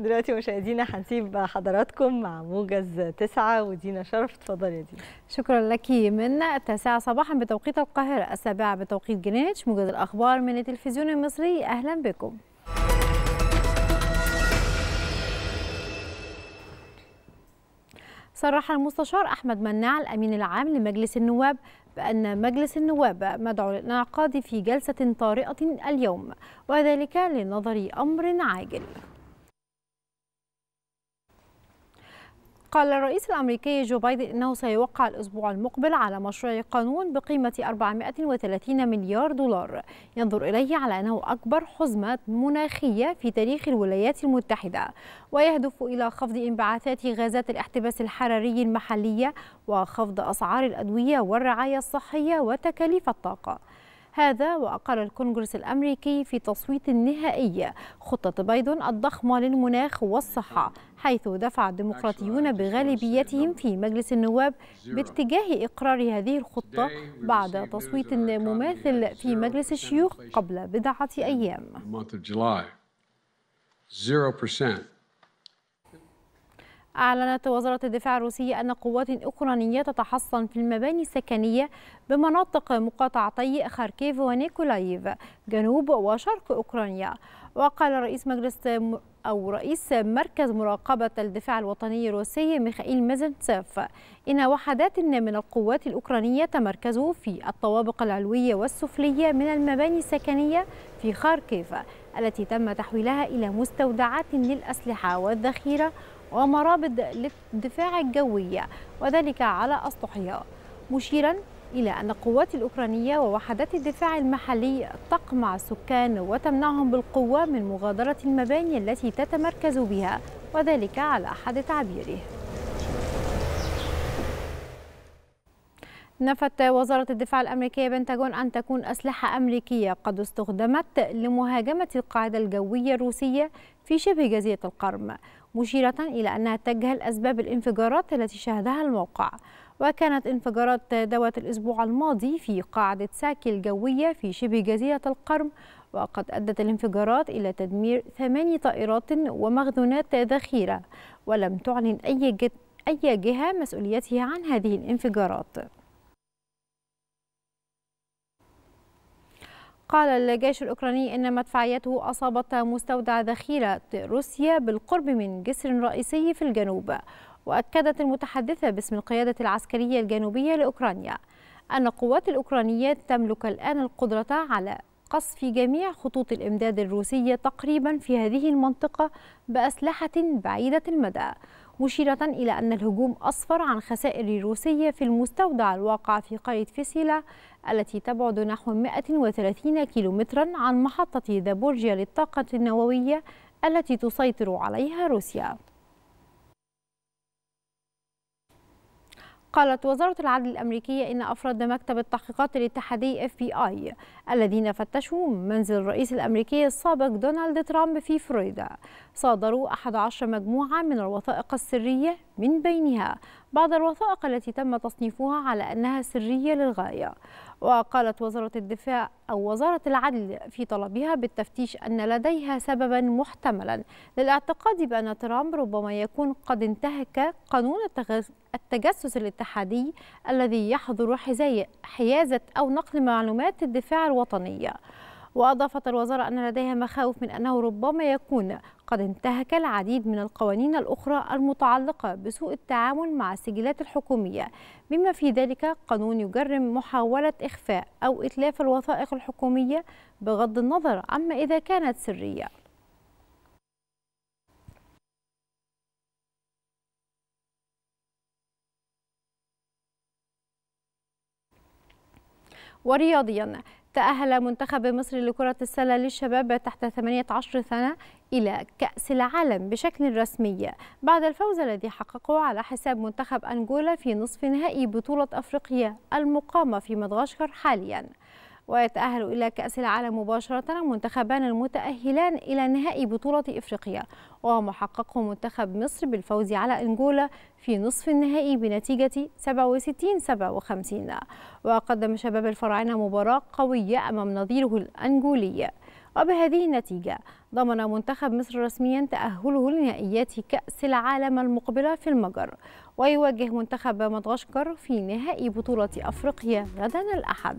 دلوقتي مشاهدينا هنسيب حضراتكم مع موجز تسعة ودينا شرف تفضل يا دينا شكرا لك منا التاسعة صباحا بتوقيت القاهرة السابعة بتوقيت جرينتش موجز الأخبار من التلفزيون المصري أهلا بكم صرح المستشار أحمد مناع الأمين العام لمجلس النواب بأن مجلس النواب مدعو للانعقاد في جلسة طارئة اليوم وذلك لنظر أمر عاجل قال الرئيس الأمريكي جو بايدن أنه سيوقع الأسبوع المقبل على مشروع قانون بقيمة 430 مليار دولار ينظر إليه على أنه أكبر حزمة مناخية في تاريخ الولايات المتحدة ويهدف إلى خفض انبعاثات غازات الاحتباس الحراري المحلية وخفض أسعار الأدوية والرعاية الصحية وتكاليف الطاقة هذا وأقر الكونغرس الأمريكي في تصويت نهائي خطة بايدن الضخمة للمناخ والصحة حيث دفع الديمقراطيون بغالبيتهم في مجلس النواب باتجاه إقرار هذه الخطة بعد تصويت مماثل في مجلس الشيوخ قبل بضعة أيام. أعلنت وزارة الدفاع الروسية أن قوات أوكرانية تتحصن في المباني السكنية بمناطق مقاطعتي خاركيف ونيكولايف جنوب وشرق أوكرانيا وقال رئيس مجلس أو رئيس مركز مراقبة الدفاع الوطني الروسي ميخائيل مازنتسيف إن وحدات من القوات الأوكرانية تمركزوا في الطوابق العلوية والسفلية من المباني السكنية في خاركيف التي تم تحويلها إلى مستودعات للأسلحة والذخيرة ومرابط للدفاع الجوي وذلك على أسطحها مشيرا إلى أن القوات الأوكرانية ووحدات الدفاع المحلي تقمع السكان وتمنعهم بالقوة من مغادرة المباني التي تتمركز بها وذلك على أحد تعبيره نفت وزارة الدفاع الأمريكية بنتاجون أن تكون أسلحة أمريكية قد استخدمت لمهاجمة القاعدة الجوية الروسية في شبه جزيرة القرم مشيرة إلى أنها تجهل أسباب الانفجارات التي شهدها الموقع وكانت انفجارات دوت الأسبوع الماضي في قاعدة ساكي الجوية في شبه جزيرة القرم وقد أدت الانفجارات إلى تدمير ثماني طائرات ومخزونات ذخيرة ولم تعلن أي جهة مسؤوليتها عن هذه الانفجارات قال الجيش الأوكراني إن مدفعيته أصابت مستودع ذخيرة روسيا بالقرب من جسر رئيسي في الجنوب وأكدت المتحدثة باسم القيادة العسكرية الجنوبية لأوكرانيا أن القوات الأوكرانية تملك الآن القدرة على قصف جميع خطوط الإمداد الروسية تقريبا في هذه المنطقة بأسلحة بعيدة المدى مشيرة إلى أن الهجوم أصفر عن خسائر روسية في المستودع الواقع في قرية فيسيلا التي تبعد نحو 130 كيلومترا عن محطة دابورجيا للطاقة النووية التي تسيطر عليها روسيا قالت وزارة العدل الأمريكية إن أفراد مكتب التحقيقات الاتحادي اف بي اي الذين فتشوا منزل الرئيس الأمريكي السابق دونالد ترامب في فلوريدا صادروا 11 مجموعة من الوثائق السرية من بينها بعض الوثائق التي تم تصنيفها على أنها سرية للغاية وقالت وزارة الدفاع أو وزارة العدل في طلبها بالتفتيش أن لديها سببا محتملا للاعتقاد بأن ترامب ربما يكون قد انتهك قانون التجسس الاتحادي الذي يحظر حيازة أو نقل معلومات الدفاع الوطنية وأضافت الوزارة أن لديها مخاوف من أنه ربما يكون قد انتهك العديد من القوانين الأخرى المتعلقة بسوء التعامل مع السجلات الحكومية بما في ذلك قانون يجرم محاولة إخفاء أو إتلاف الوثائق الحكومية بغض النظر عما إذا كانت سرية ورياضيا تأهل منتخب مصر لكرة السلة للشباب تحت 18 سنة إلى كأس العالم بشكل رسمي بعد الفوز الذي حققه على حساب منتخب أنغولا في نصف نهائي بطولة أفريقيا المقامة في مدغشقر حالياً ويتأهل إلى كأس العالم مباشرة منتخبان المتأهلان إلى نهائي بطولة إفريقيا وما حققه منتخب مصر بالفوز على أنجولا في نصف النهائي بنتيجة 67-57 وقدم شباب الفراعنة مباراة قوية أمام نظيره الأنجولي وبهذه النتيجة ضمن منتخب مصر رسميا تأهله لنهائيات كأس العالم المقبلة في المجر ويواجه منتخب مدغشقر في نهائي بطولة أفريقيا غدا الأحد